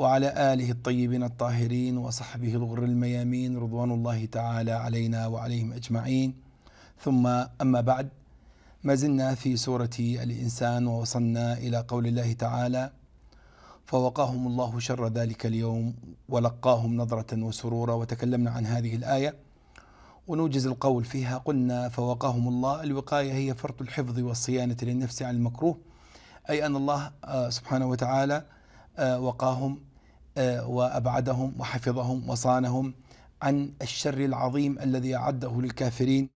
وعلى آله الطيبين الطاهرين وصحبه الغر الميامين رضوان الله تعالى علينا وعليهم أجمعين ثم أما بعد ما زلنا في سورة الإنسان ووصلنا إلى قول الله تعالى فوقاهم الله شر ذلك اليوم ولقاهم نظرة وسرورا وتكلمنا عن هذه الآية ونوجز القول فيها قلنا فوقاهم الله الوقاية هي فرط الحفظ والصيانة للنفس عن المكروه أي أن الله آه، سبحانه وتعالى آه، وقاهم آه، وأبعدهم وحفظهم وصانهم عن الشر العظيم الذي أعده للكافرين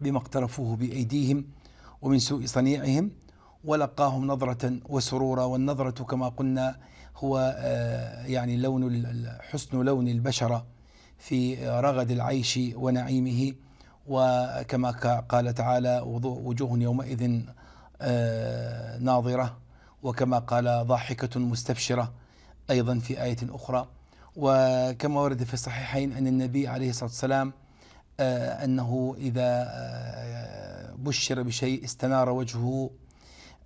بما اقترفوه بأيديهم ومن سوء صنيعهم ولقاهم نظرة وسرورا والنظرة كما قلنا هو آه، يعني لون حسن لون البشرة في رغد العيش ونعيمه وكما قال تعالى وجوه يومئذ آه، ناظرة وكما قال ضاحكة مستبشرة أيضا في آية أخرى وكما ورد في الصحيحين أن النبي عليه الصلاة والسلام آه، أنه إذا آه، بشر بشيء استنار وجهه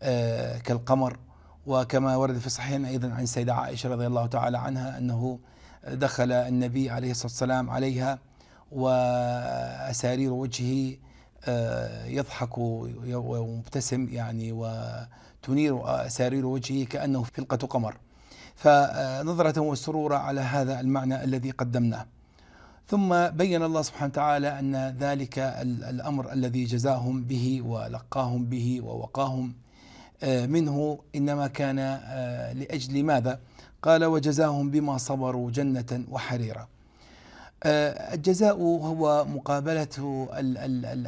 آه، كالقمر وكما ورد في الصحيحين أيضا عن سيدة عائشة رضي الله تعالى عنها أنه دخل النبي عليه الصلاة والسلام عليها وأسارير وجهه يضحك ومبتسم يعني وتنير أسارير وجهه كأنه فلقة قمر فنظرة وسرورا على هذا المعنى الذي قدمناه ثم بين الله سبحانه وتعالى أن ذلك الأمر الذي جزاهم به ولقاهم به ووقاهم آه، منه إنما كان آه، لأجل ماذا قال وجزاهم بما صبروا جنة وحريرا آه، الجزاء هو مقابلة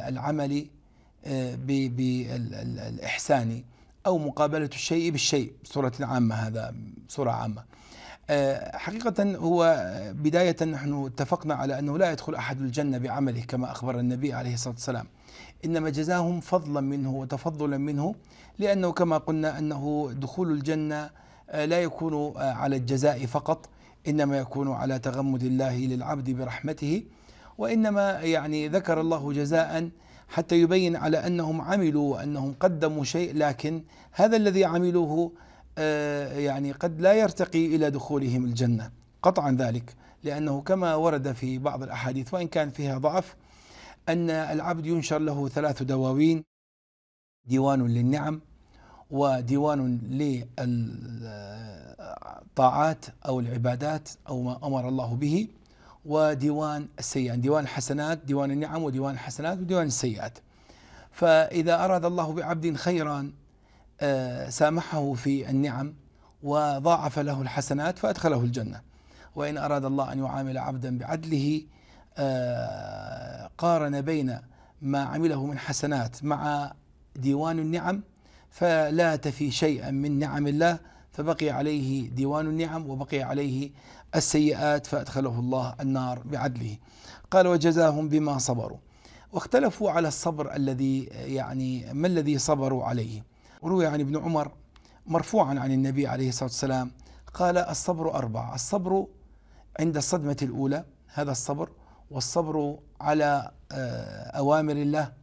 العمل بالإحسان أو مقابلة الشيء بالشيء بصورة عامة هذا بصورة عامة حقيقة هو آه، بداية نحن اتفقنا على أنه لا يدخل أحد الجنة بعمله كما أخبر النبي عليه الصلاة والسلام إنما جزاهم فضلا منه وتفضلا منه لأنه كما قلنا أنه دخول الجنة آه، لا يكون آه، على الجزاء فقط إنما يكون على تغمد الله للعبد برحمته وإنما يعني ذكر الله جزاء حتى يبين على انهم عملوا وانهم قدموا شيء لكن هذا الذي عملوه آه، يعني قد لا يرتقي الى دخولهم الجنه قطعا ذلك لانه كما ورد في بعض الاحاديث وان كان فيها ضعف ان العبد ينشر له ثلاث دواوين ديوان للنعم وديوان للطاعات او العبادات او ما امر الله به وديوان السيئات ديوان الحسنات ديوان النعم وديوان الحسنات وديوان السيئات فإذا أراد الله بعبد خيرا آه، سامحه في النعم وضاعف له الحسنات فأدخله الجنة وإن أراد الله أن يعامل عبدا بعدله آه، قارن بين ما عمله من حسنات مع ديوان النعم فلا تفي شيئا من نعم الله فبقي عليه ديوان النعم وبقي عليه السيئات فأدخله الله النار بعدله قال وجزاهم بما صبروا واختلفوا على الصبر الذي يعني ما الذي صبروا عليه روي عن ابن عمر مرفوعا عن النبي عليه الصلاة والسلام قال الصبر أربع الصبر عند الصدمة الأولى هذا الصبر والصبر على آه، أوامر الله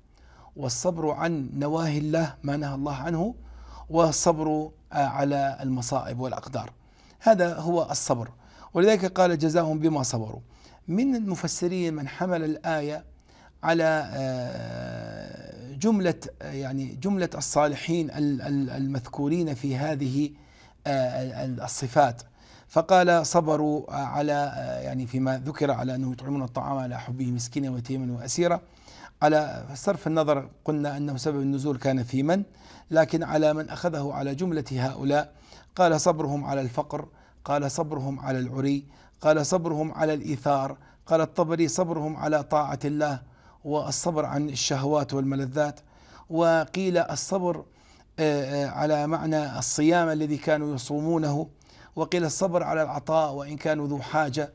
والصبر عن نواهي الله ما نهى الله عنه والصبر آه، على المصائب والأقدار هذا هو الصبر ولذلك قال جزاهم بما صبروا من المفسرين من حمل الآية على آه، جملة آه، يعني جملة الصالحين المذكورين في هذه الصفات فقال صبروا على يعني فيما ذكر على انه يطعمون الطعام على حبه مسكينا ويتيما واسيرا على صرف النظر قلنا أنه سبب النزول كان في من لكن على من أخذه على جملة هؤلاء قال صبرهم على الفقر قال صبرهم على العري قال صبرهم على الإيثار قال الطبري صبرهم على طاعة الله والصبر عن الشهوات والملذات وقيل الصبر آه، آه، على معنى الصيام الذي كانوا يصومونه وقيل الصبر على العطاء وإن كانوا ذو حاجة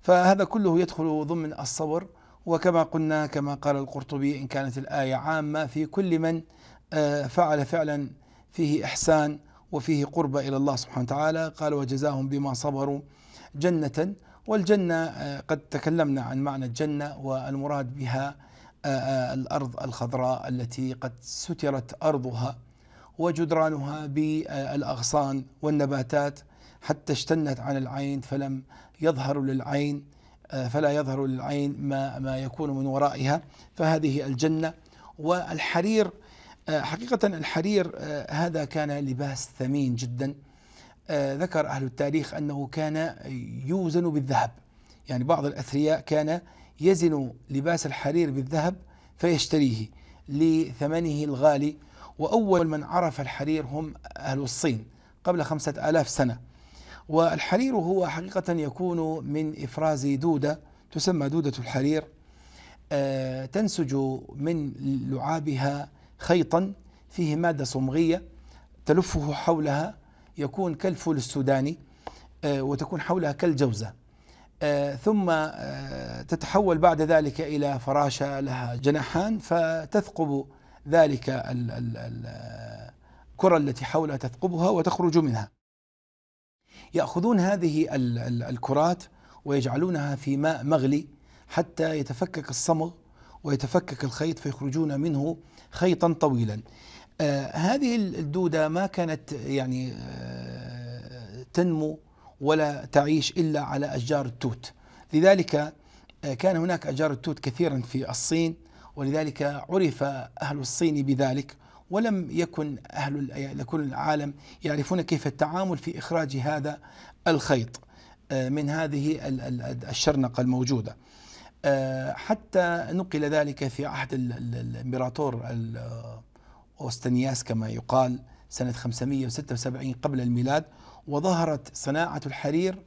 فهذا كله يدخل ضمن الصبر وكما قلنا كما قال القرطبي إن كانت الآية عامة في كل من آه، فعل فعلا فيه إحسان وفيه قرب إلى الله سبحانه وتعالى قال وجزاهم بما صبروا جنة والجنة آه، قد تكلمنا عن معنى الجنة والمراد بها آه، الأرض الخضراء التي قد سترت أرضها وجدرانها بالأغصان والنباتات حتى اشتنت عن العين فلم يظهر للعين آه، فلا يظهر للعين ما ما يكون من ورائها فهذه الجنه والحرير آه، حقيقه الحرير آه، هذا كان لباس ثمين جدا ذكر اهل التاريخ انه كان يوزن بالذهب يعني بعض الاثرياء كان يزن لباس الحرير بالذهب فيشتريه لثمنه الغالي وأول من عرف الحرير هم أهل الصين قبل خمسة آلاف سنة والحرير هو حقيقة يكون من إفراز دودة تسمى دودة الحرير آه، تنسج من لعابها خيطا فيه مادة صمغية تلفه حولها يكون كالفول السوداني آه، وتكون حولها كالجوزة آه، ثم تتحول بعد ذلك إلى فراشة لها جناحان فتثقب ذلك الكرة التي حولها تثقبها وتخرج منها يأخذون هذه الكرات ويجعلونها في ماء مغلي حتى يتفكك الصمغ ويتفكك الخيط فيخرجون منه خيطا طويلا آه هذه الدودة ما كانت يعني آه تنمو ولا تعيش إلا على أشجار التوت لذلك آه كان هناك أشجار التوت كثيرا في الصين ولذلك عرف أهل الصين بذلك ولم يكن أهل يعني لكل العالم يعرفون كيف التعامل في إخراج هذا الخيط آه، من هذه الشرنقة الموجودة آه، حتى نقل ذلك في عهد الإمبراطور أوستنياس كما يقال سنة 576 قبل الميلاد وظهرت صناعة الحرير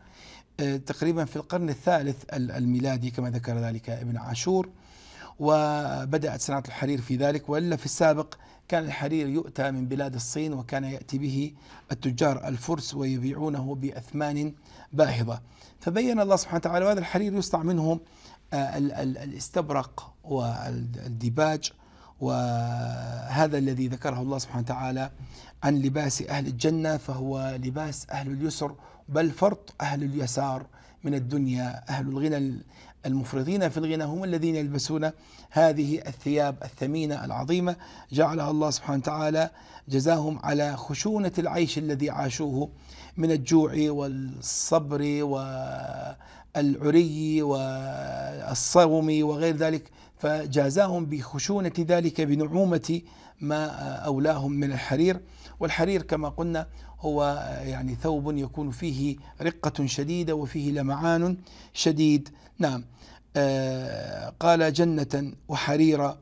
آه، تقريبا في القرن الثالث الميلادي كما ذكر ذلك ابن عاشور وبدأت صناعة الحرير في ذلك وإلا في السابق كان الحرير يؤتى من بلاد الصين وكان يأتي به التجار الفرس ويبيعونه بأثمان باهظة فبين الله سبحانه وتعالى وهذا الحرير يصنع منه آه، الاستبرق والديباج وهذا الذي ذكره الله سبحانه وتعالى عن لباس أهل الجنة فهو لباس أهل اليسر بل فرط أهل اليسار من الدنيا أهل الغنى المفرطين في الغنى هم الذين يلبسون هذه الثياب الثمينة العظيمة جعلها الله سبحانه وتعالى جزاهم على خشونة العيش الذي عاشوه من الجوع والصبر والعري والصوم وغير ذلك فجازاهم بخشونة ذلك بنعومة ما أولاهم من الحرير والحرير كما قلنا هو آه، يعني ثوب يكون فيه رقة شديدة وفيه لمعان شديد نعم آه، قال جنة وحريرة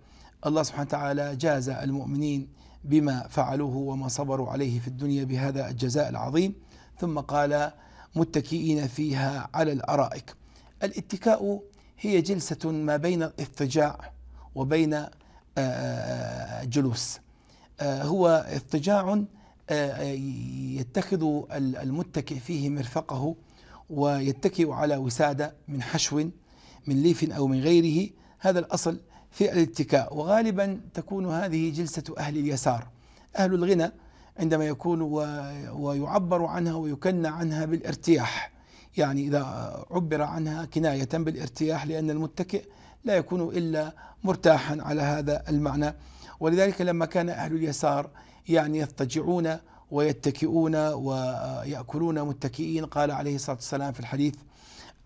الله سبحانه وتعالى جاز المؤمنين بما فعلوه وما صبروا عليه في الدنيا بهذا الجزاء العظيم ثم قال متكئين فيها على الارائك الاتكاء هي جلسه ما بين الاضطجاع وبين آه، جلوس هو اضطجاع آه، آه، يتخذ المتكئ فيه مرفقه ويتكئ على وسادة من حشو من ليف أو من غيره هذا الأصل في الاتكاء وغالبا تكون هذه جلسة أهل اليسار أهل الغنى عندما يكون ويعبر عنها ويكنى عنها بالارتياح يعني إذا عبر عنها كناية بالارتياح لأن المتكئ لا يكون إلا مرتاحا على هذا المعنى ولذلك لما كان أهل اليسار يعني يضطجعون ويتكئون ويأكلون متكئين قال عليه الصلاة والسلام في الحديث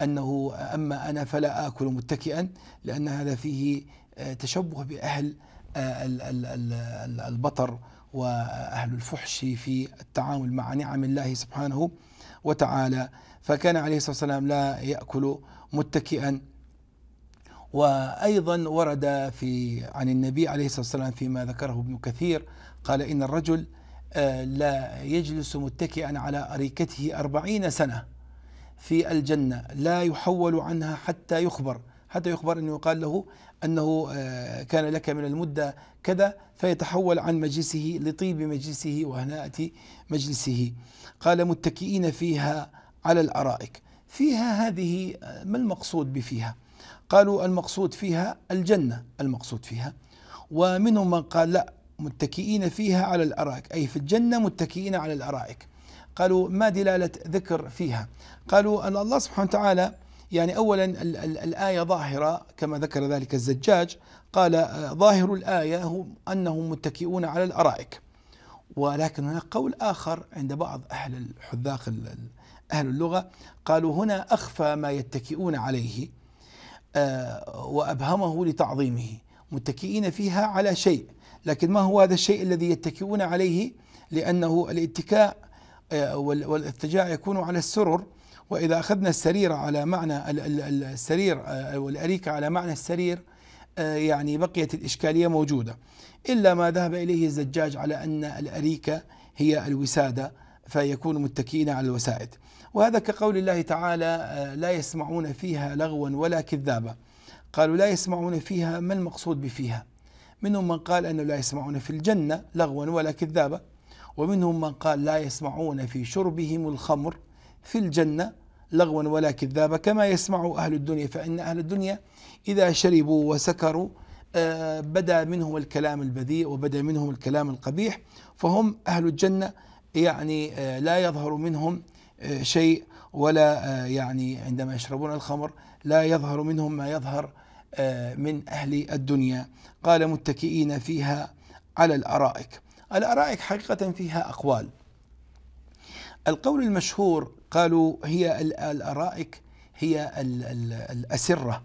أنه أما أنا فلا آكل متكئا لأن هذا فيه تشبه بأهل البطر وأهل الفحش في التعامل مع نعم الله سبحانه وتعالى فكان عليه الصلاة والسلام لا يأكل متكئا وأيضا ورد في عن النبي عليه الصلاة والسلام فيما ذكره ابن كثير قال إن الرجل آه، لا يجلس متكئا على أريكته أربعين سنة في الجنة لا يحول عنها حتى يخبر حتى يخبر أنه يقال له أنه آه، كان لك من المدة كذا فيتحول عن مجلسه لطيب مجلسه وهناءة مجلسه قال متكئين فيها على الأرائك فيها هذه آه، ما المقصود بفيها؟ قالوا المقصود فيها الجنة المقصود فيها ومنهم من قال لا متكئين فيها على الأرائك أي في الجنة متكئين على الأرائك قالوا ما دلالة ذكر فيها قالوا أن الله سبحانه وتعالى يعني أولا الآية ظاهرة كما ذكر ذلك الزجاج قال آه، ظاهر الآية هو أنهم متكئون على الأرائك ولكن هناك قول آخر عند بعض أهل الحذاق أهل اللغة قالوا هنا أخفى ما يتكئون عليه آه، وأبهمه لتعظيمه متكئين فيها على شيء لكن ما هو هذا الشيء الذي يتكئون عليه لأنه الاتكاء آه، والاتجاع يكون على السرر وإذا أخذنا السرير على معنى السرير آه، والأريكة على معنى السرير يعني بقيت الإشكالية موجودة إلا ما ذهب إليه الزجاج على أن الأريكة هي الوسادة فيكون متكئين على الوسائد وهذا كقول الله تعالى آه، لا يسمعون فيها لغوا ولا كذابا قالوا لا يسمعون فيها ما المقصود بفيها منهم من قال أنه لا يسمعون في الجنة لغوا ولا كذابا ومنهم من قال لا يسمعون في شربهم الخمر في الجنة لغوا ولا كذابا كما يسمع أهل الدنيا فإن أهل الدنيا إذا شربوا وسكروا آه، بدا منهم الكلام البذيء وبدا منهم الكلام القبيح فهم أهل الجنة يعني آه، لا يظهر منهم شيء ولا آه، يعني عندما يشربون الخمر لا يظهر منهم ما يظهر آه، من أهل الدنيا قال متكئين فيها على الأرائك الأرائك حقيقة فيها أقوال القول المشهور قالوا هي الأرائك هي الأسرة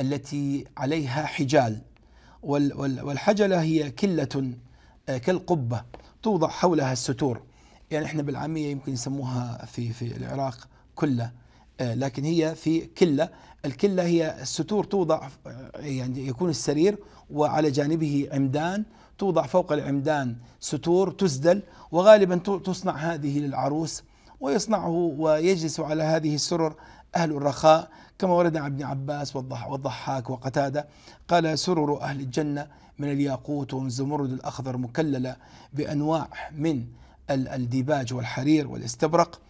التي عليها حجال والحجلة هي كلة آه، كالقبة توضع حولها الستور يعني احنا بالعاميه يمكن يسموها في في العراق كله آه، لكن هي في كله الكله هي الستور توضع آه، يعني يكون السرير وعلى جانبه عمدان توضع فوق العمدان ستور تسدل وغالبا تصنع هذه للعروس ويصنعه ويجلس على هذه السرر أهل الرخاء كما ورد عن ابن عباس والضحاك وقتادة قال سرر أهل الجنة من الياقوت والزمرد الأخضر مكللة بأنواع من الديباج والحرير والاستبرق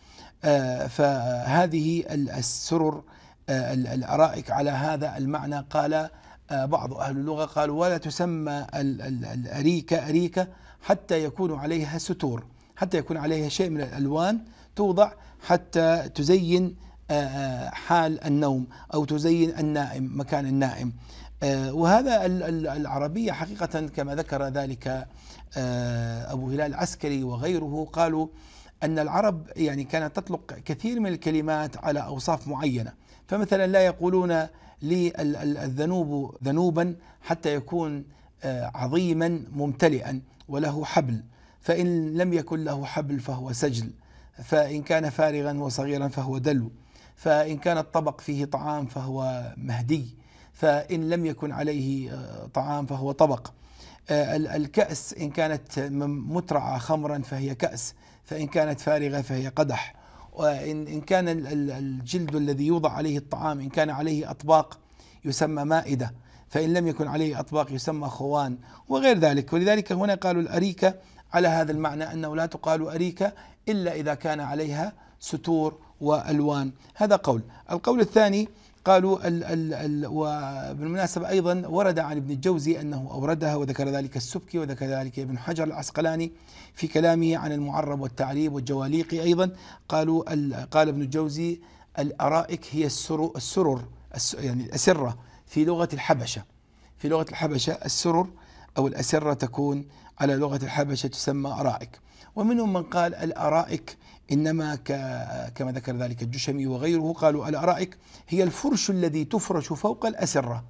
آه، فهذه السرر آه، الأرائك على هذا المعنى قال آه، بعض أهل اللغة قالوا ولا تسمى الأريكة أريكة حتى يكون عليها ستور حتى يكون عليها شيء من الألوان توضع حتى تزين حال النوم أو تزين النائم مكان النائم وهذا العربية حقيقة كما ذكر ذلك آه، أبو هلال العسكري وغيره قالوا أن العرب يعني كانت تطلق كثير من الكلمات على أوصاف معينة فمثلا لا يقولون لي الذنوب ذنوبا حتى يكون آه، عظيما ممتلئا وله حبل فإن لم يكن له حبل فهو سجل فإن كان فارغا وصغيرا فهو دلو فإن كان الطبق فيه طعام فهو مهدي فإن لم يكن عليه آه، طعام فهو طبق آه، الكأس إن كانت مترعة خمرا فهي كأس فإن كانت فارغة فهي قدح وإن إن كان الجلد الذي يوضع عليه الطعام إن كان عليه أطباق يسمى مائدة فإن لم يكن عليه أطباق يسمى خوان وغير ذلك ولذلك هنا قالوا الأريكة على هذا المعنى أنه لا تقال أريكة إلا إذا كان عليها ستور وألوان هذا قول القول الثاني قالوا ال ال ال وبالمناسبة أيضا ورد عن ابن الجوزي أنه أوردها وذكر ذلك السبكي وذكر ذلك ابن حجر العسقلاني في كلامه عن المعرب والتعريب والجواليقي أيضا قالوا قال ابن الجوزي الأرائك هي السرر, السرر يعني الأسرة في لغة الحبشة في لغة الحبشة السرر أو الأسرة تكون على لغة الحبشة تسمى أرائك ومنهم من قال الأرائك إنما كما ذكر ذلك الجشمي وغيره قالوا الأرائك هي الفرش الذي تفرش فوق الأسرة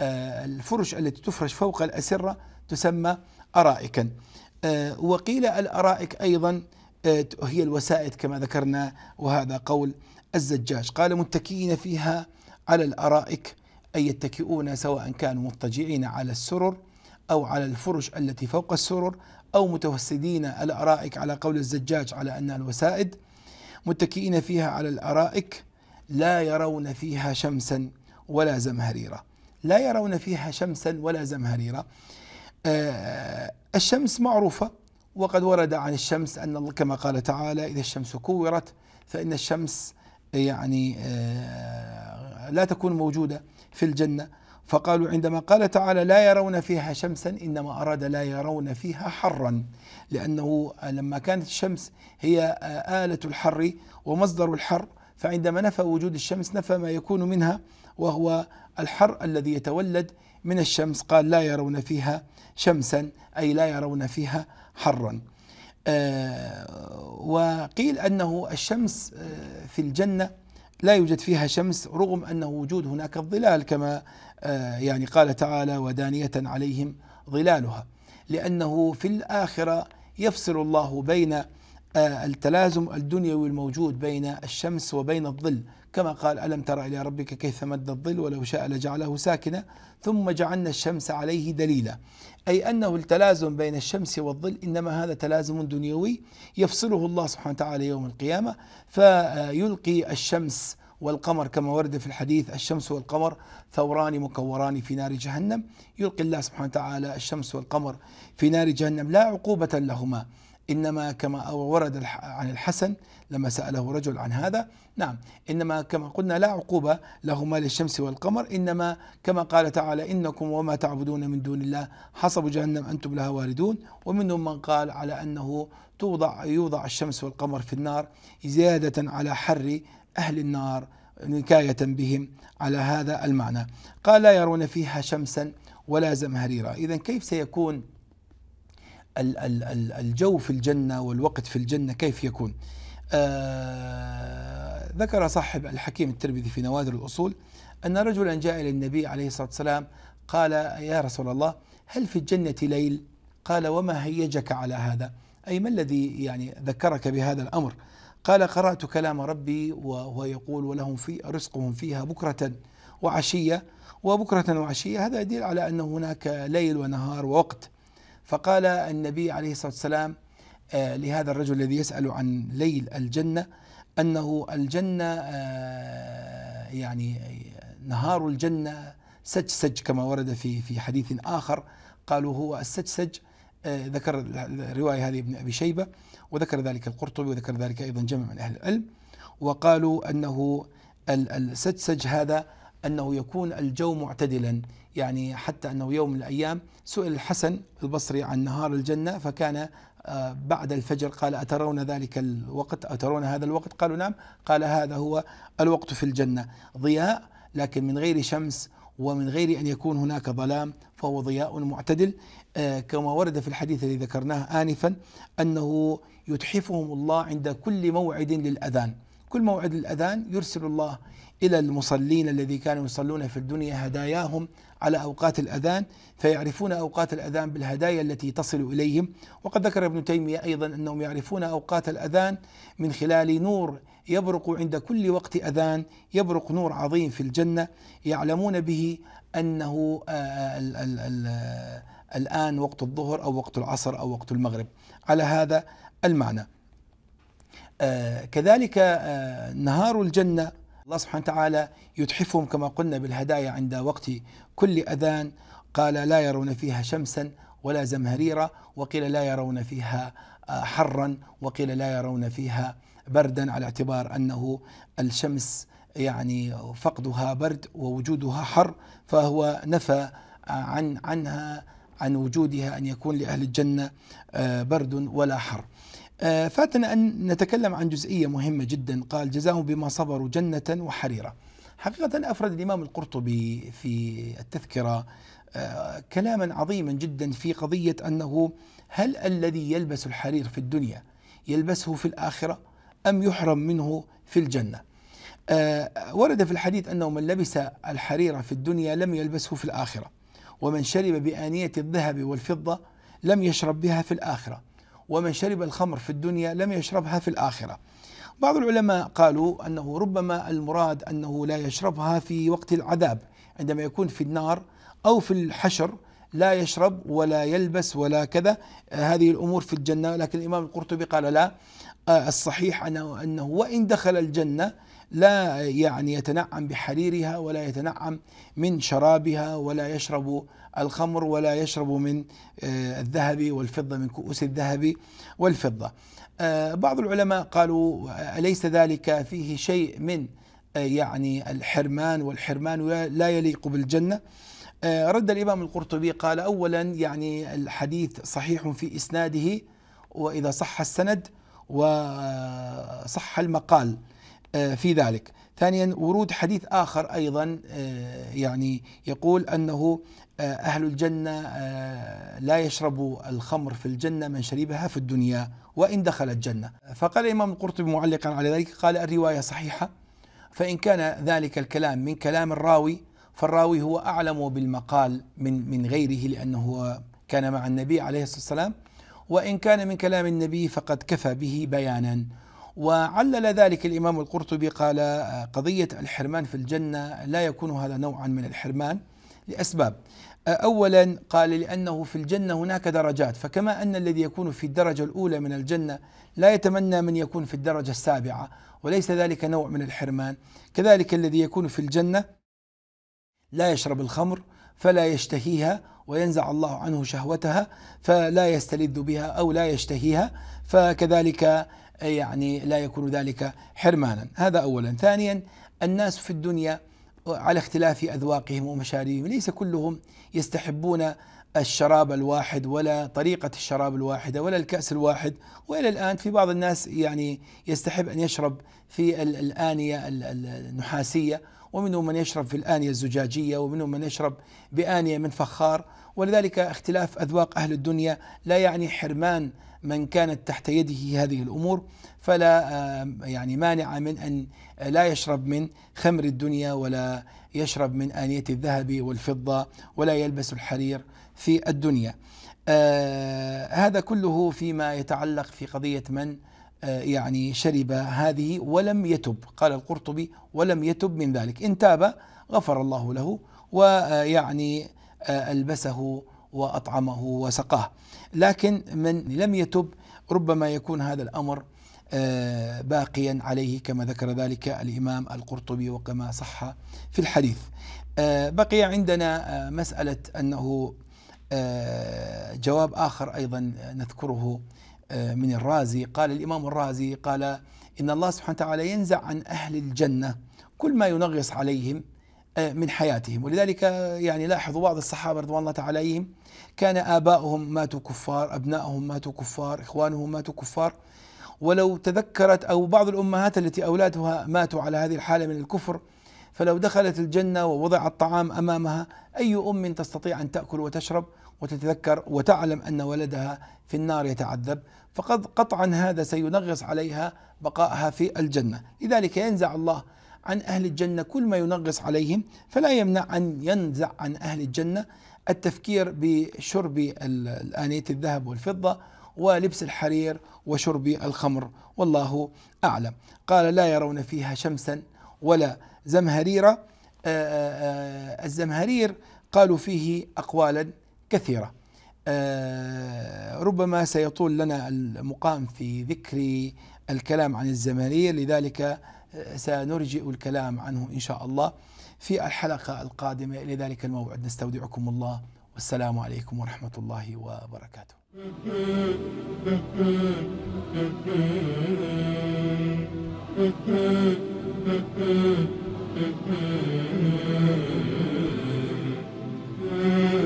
آه، الفرش التي تفرش فوق الأسرة تسمى أرائكا آه، وقيل الأرائك أيضا آه، هي الوسائد كما ذكرنا وهذا قول الزجاج قال متكئين فيها على الأرائك أي يتكئون سواء كانوا مضطجعين على السرر أو على الفرش التي فوق السرر أو متوسدين الأرائك على قول الزجاج على أنها الوسائد متكئين فيها على الأرائك لا يرون فيها شمسا ولا زمهريرة لا يرون فيها شمسا ولا زمهريرة آه الشمس معروفة وقد ورد عن الشمس أن الله كما قال تعالى إذا الشمس كورت فإن الشمس يعني آه لا تكون موجودة في الجنة فقالوا عندما قال تعالى لا يرون فيها شمسا انما اراد لا يرون فيها حرا لانه لما كانت الشمس هي آلة الحر ومصدر الحر فعندما نفى وجود الشمس نفى ما يكون منها وهو الحر الذي يتولد من الشمس قال لا يرون فيها شمسا اي لا يرون فيها حرا. آه، وقيل انه الشمس آه، في الجنه لا يوجد فيها شمس رغم انه وجود هناك الظلال كما آه، يعني قال تعالى ودانية عليهم ظلالها لأنه في الآخرة يفصل الله بين آه، التلازم الدنيوي الموجود بين الشمس وبين الظل كما قال ألم تر إلى ربك كيف مد الظل ولو شاء لجعله ساكنا ثم جعلنا الشمس عليه دليلا أي أنه التلازم بين الشمس والظل إنما هذا تلازم دنيوي يفصله الله سبحانه وتعالى يوم القيامة فيلقي الشمس والقمر كما ورد في الحديث الشمس والقمر ثوران مكوران في نار جهنم يلقي الله سبحانه وتعالى الشمس والقمر في نار جهنم لا عقوبة لهما إنما كما ورد عن الحسن لما سأله رجل عن هذا نعم إنما كما قلنا لا عقوبة لهما للشمس والقمر إنما كما قال تعالى إنكم وما تعبدون من دون الله حصب جهنم أنتم لها واردون ومنهم من قال على أنه توضع يوضع الشمس والقمر في النار زيادة على حر أهل النار نكاية بهم على هذا المعنى قال لا يرون فيها شمسا ولا زمهريرا إذا كيف سيكون الجو في الجنة والوقت في الجنة كيف يكون آه، ذكر صاحب الحكيم الترمذي في نوادر الأصول أن رجلا جاء إلى النبي عليه الصلاة والسلام قال يا رسول الله هل في الجنة ليل قال وما هيجك على هذا أي ما الذي يعني ذكرك بهذا الأمر قال قرأت كلام ربي وهو يقول ولهم في رزقهم فيها بكرة وعشية وبكرة وعشية هذا يدل على أن هناك ليل ونهار ووقت فقال النبي عليه الصلاة والسلام آه، لهذا الرجل الذي يسأل عن ليل الجنة أنه الجنة آه، يعني نهار الجنة سج كما ورد في في حديث آخر قالوا هو سج آه، ذكر الرواية هذه ابن أبي شيبة وذكر ذلك القرطبي وذكر ذلك أيضا جمع من أهل العلم وقالوا أنه سج هذا أنه يكون الجو معتدلا يعني حتى أنه يوم من الأيام سئل الحسن البصري عن نهار الجنة فكان آه، بعد الفجر قال أترون ذلك الوقت أترون هذا الوقت قالوا نعم قال هذا هو الوقت في الجنة ضياء لكن من غير شمس ومن غير أن يكون هناك ظلام فهو ضياء معتدل آه، كما ورد في الحديث الذي ذكرناه آنفا أنه يتحفهم الله عند كل موعد للأذان كل موعد الأذان يرسل الله إلى المصلين الذين كانوا يصلون في الدنيا هداياهم على أوقات الأذان فيعرفون أوقات الأذان بالهدايا التي تصل إليهم وقد ذكر ابن تيمية أيضا أنهم يعرفون أوقات الأذان من خلال نور يبرق عند كل وقت أذان يبرق نور عظيم في الجنة يعلمون به أنه الـ آه، آه، ال ال آه، الآن وقت الظهر أو وقت العصر أو وقت المغرب على هذا المعنى آه، كذلك آه، نهار الجنة الله سبحانه وتعالى يتحفهم كما قلنا بالهدايا عند وقت كل أذان قال لا يرون فيها شمسا ولا زمهريرا وقيل لا يرون فيها آه، حرا وقيل لا يرون فيها بردا على اعتبار أنه الشمس يعني فقدها برد ووجودها حر فهو نفى عن عنها عن وجودها أن يكون لأهل الجنة برد ولا حر آه، فاتنا أن نتكلم عن جزئية مهمة جدا قال جزاهم بما صبروا جنة وحريرة حقيقة أفرد الإمام القرطبي في التذكرة آه، كلاما عظيما جدا في قضية أنه هل الذي يلبس الحرير في الدنيا يلبسه في الآخرة أم يحرم منه في الجنة آه، ورد في الحديث أنه من لبس الحرير في الدنيا لم يلبسه في الآخرة ومن شرب بآنية الذهب والفضة لم يشرب بها في الآخرة ومن شرب الخمر في الدنيا لم يشربها في الآخرة بعض العلماء قالوا أنه ربما المراد أنه لا يشربها في وقت العذاب عندما يكون في النار أو في الحشر لا يشرب ولا يلبس ولا كذا هذه الأمور في الجنة لكن الإمام القرطبي قال لا آه، الصحيح أنه وإن دخل الجنة لا يعني يتنعم بحريرها ولا يتنعم من شرابها ولا يشرب الخمر ولا يشرب من آه، الذهب والفضة من كؤوس الذهب والفضة آه، بعض العلماء قالوا آه، أليس ذلك فيه شيء من يعني الحرمان والحرمان لا يليق بالجنة رد الإمام القرطبي قال أولا يعني الحديث صحيح في إسناده وإذا صح السند وصح المقال آه، في ذلك ثانيا ورود حديث آخر أيضا آه، يعني يقول أنه آه، أهل الجنة لا يشرب الخمر في الجنة من شربها في الدنيا وإن دخل الجنة فقال الإمام القرطبي معلقا على ذلك قال الرواية صحيحة فإن كان ذلك الكلام من كلام الراوي فالراوي هو أعلم بالمقال من من غيره لأنه هو كان مع النبي عليه الصلاة والسلام وإن كان من كلام النبي فقد كفى به بيانا وعلل ذلك الإمام القرطبي قال آه، قضية الحرمان في الجنة لا يكون هذا نوعا من الحرمان لأسباب آه، أولا قال لأنه في الجنة هناك درجات فكما أن الذي يكون في الدرجة الأولى من الجنة لا يتمنى من يكون في الدرجة السابعة وليس ذلك نوع من الحرمان كذلك الذي يكون في الجنة لا يشرب الخمر فلا يشتهيها وينزع الله عنه شهوتها فلا يستلذ بها أو لا يشتهيها فكذلك يعني لا يكون ذلك حرمانا هذا أولا ثانيا الناس في الدنيا على اختلاف أذواقهم ومشاربهم ليس كلهم يستحبون الشراب الواحد ولا طريقة الشراب الواحدة ولا الكأس الواحد وإلى الآن في بعض الناس يعني يستحب أن يشرب في الآنية النحاسية ومنهم من يشرب في الآنية الزجاجية ومنهم من يشرب بآنية من فخار ولذلك اختلاف أذواق أهل الدنيا لا يعني حرمان من كانت تحت يده هذه الامور فلا آه، يعني مانع من ان لا يشرب من خمر الدنيا ولا يشرب من آنية الذهب والفضة ولا يلبس الحرير في الدنيا. آه، هذا كله فيما يتعلق في قضية من آه، يعني شرب هذه ولم يتب، قال القرطبي ولم يتب من ذلك، إن تاب غفر الله له ويعني ألبسه واطعمه وسقاه لكن من لم يتب ربما يكون هذا الامر آه، باقيا عليه كما ذكر ذلك الامام القرطبي وكما صح في الحديث آه، بقي عندنا آه، مساله انه جواب اخر ايضا نذكره من الرازي قال الامام الرازي قال ان الله سبحانه وتعالى ينزع عن اهل الجنه كل ما ينغص عليهم آه، من حياتهم ولذلك آه، يعني لاحظوا بعض الصحابة رضوان الله تعالى عليهم كان آباؤهم ماتوا كفار أبنائهم ماتوا كفار إخوانهم ماتوا كفار ولو تذكرت أو بعض الأمهات التي أولادها ماتوا على هذه الحالة من الكفر فلو دخلت الجنة ووضع الطعام أمامها أي أم تستطيع أن تأكل وتشرب وتتذكر وتعلم أن ولدها في النار يتعذب فقد قطعا هذا سينغص عليها بقائها في الجنة لذلك ينزع الله عن أهل الجنة كل ما ينغص عليهم فلا يمنع أن ينزع عن أهل الجنة التفكير بشرب الآنية الذهب والفضة ولبس الحرير وشرب الخمر والله أعلم قال لا يرون فيها شمسا ولا زمهريرا آه، آه، آه، الزمهرير قالوا فيه أقوالا كثيرة ربما سيطول لنا المقام في ذكر الكلام عن الزمهرير لذلك سنرجئ الكلام عنه إن شاء الله في الحلقة القادمة لذلك الموعد نستودعكم الله والسلام عليكم ورحمة الله وبركاته Mm-hmm.